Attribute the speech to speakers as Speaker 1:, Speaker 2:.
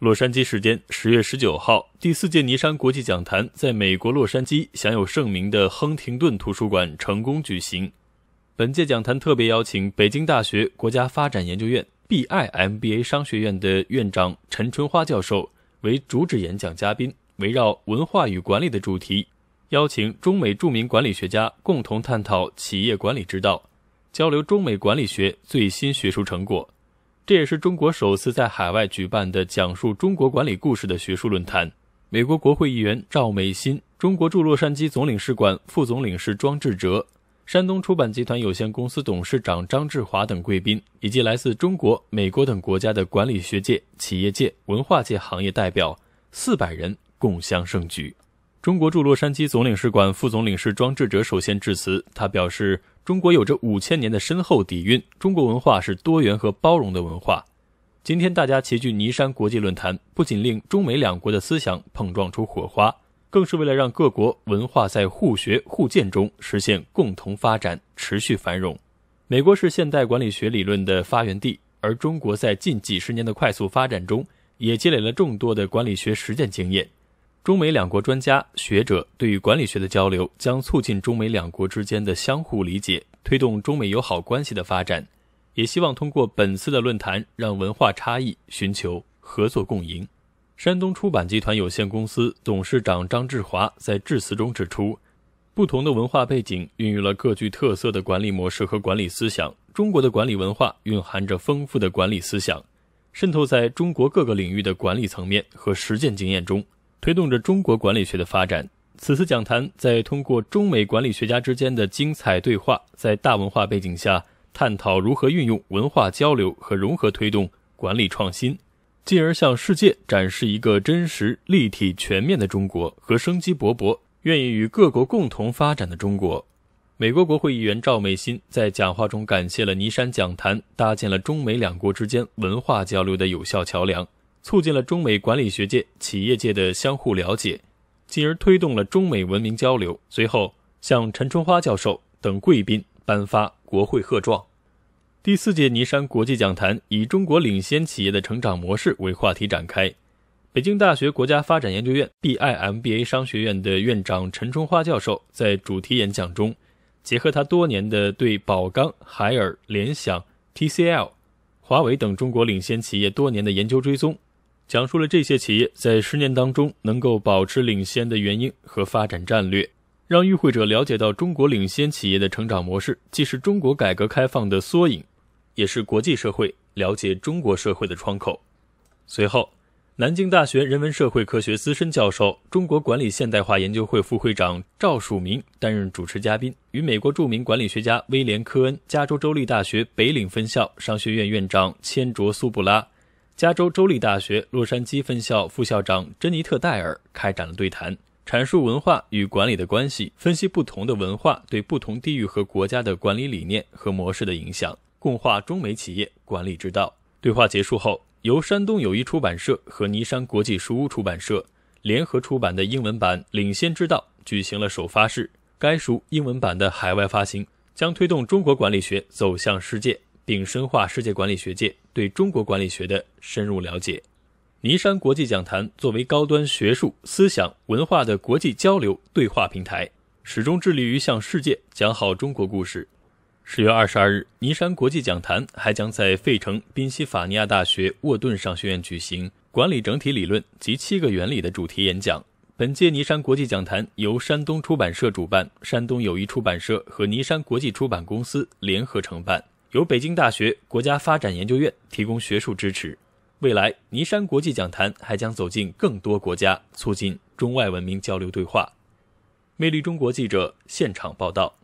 Speaker 1: 洛杉矶时间十月十九号，第四届尼山国际讲坛在美国洛杉矶享有盛名的亨廷顿图书馆成功举行。本届讲坛特别邀请北京大学国家发展研究院 （BIMBA） 商学院的院长陈春花教授为主旨演讲嘉宾，围绕“文化与管理”的主题，邀请中美著名管理学家共同探讨企业管理之道，交流中美管理学最新学术成果。这也是中国首次在海外举办的讲述中国管理故事的学术论坛。美国国会议员赵美心、中国驻洛杉矶总领事馆副总领事庄志哲、山东出版集团有限公司董事长张志华等贵宾，以及来自中国、美国等国家的管理学界、企业界、文化界行业代表四百人共襄盛举。中国驻洛杉矶总领事馆副总领事庄志哲首先致辞，他表示：“中国有着五千年的深厚底蕴，中国文化是多元和包容的文化。今天大家齐聚尼山国际论坛，不仅令中美两国的思想碰撞出火花，更是为了让各国文化在互学互鉴中实现共同发展、持续繁荣。美国是现代管理学理论的发源地，而中国在近几十年的快速发展中，也积累了众多的管理学实践经验。”中美两国专家学者对于管理学的交流，将促进中美两国之间的相互理解，推动中美友好关系的发展。也希望通过本次的论坛，让文化差异寻求合作共赢。山东出版集团有限公司董事长张志华在致辞中指出，不同的文化背景孕育了各具特色的管理模式和管理思想。中国的管理文化蕴含着丰富的管理思想，渗透在中国各个领域的管理层面和实践经验中。推动着中国管理学的发展。此次讲坛在通过中美管理学家之间的精彩对话，在大文化背景下探讨如何运用文化交流和融合推动管理创新，进而向世界展示一个真实、立体、全面的中国和生机勃勃、愿意与各国共同发展的中国。美国国会议员赵美心在讲话中感谢了尼山讲坛搭建了中美两国之间文化交流的有效桥梁。促进了中美管理学界、企业界的相互了解，进而推动了中美文明交流。随后，向陈春花教授等贵宾颁发国会贺状。第四届尼山国际讲坛以“中国领先企业的成长模式”为话题展开。北京大学国家发展研究院 （BIMBA 商学院）的院长陈春花教授在主题演讲中，结合他多年的对宝钢、海尔、联想、TCL、华为等中国领先企业多年的研究追踪。讲述了这些企业在十年当中能够保持领先的原因和发展战略，让与会者了解到中国领先企业的成长模式，既是中国改革开放的缩影，也是国际社会了解中国社会的窗口。随后，南京大学人文社会科学资深教授、中国管理现代化研究会副会长赵曙明担任主持嘉宾，与美国著名管理学家威廉·科恩、加州州立大学北岭分校商学院院长千卓苏布拉。加州州立大学洛杉矶分校副校长珍妮特·戴尔开展了对谈，阐述文化与管理的关系，分析不同的文化对不同地域和国家的管理理念和模式的影响，共话中美企业管理之道。对话结束后，由山东友谊出版社和尼山国际书屋出版社联合出版的英文版《领先之道》举行了首发式。该书英文版的海外发行将推动中国管理学走向世界。并深化世界管理学界对中国管理学的深入了解。尼山国际讲坛作为高端学术思想文化的国际交流对话平台，始终致力于向世界讲好中国故事。十月二十二日，尼山国际讲坛还将在费城宾夕法尼亚大学沃顿商学院举行《管理整体理论及七个原理》的主题演讲。本届尼山国际讲坛由山东出版社主办，山东友谊出版社和尼山国际出版公司联合承办。由北京大学国家发展研究院提供学术支持。未来，尼山国际讲坛还将走进更多国家，促进中外文明交流对话。魅力中国记者现场报道。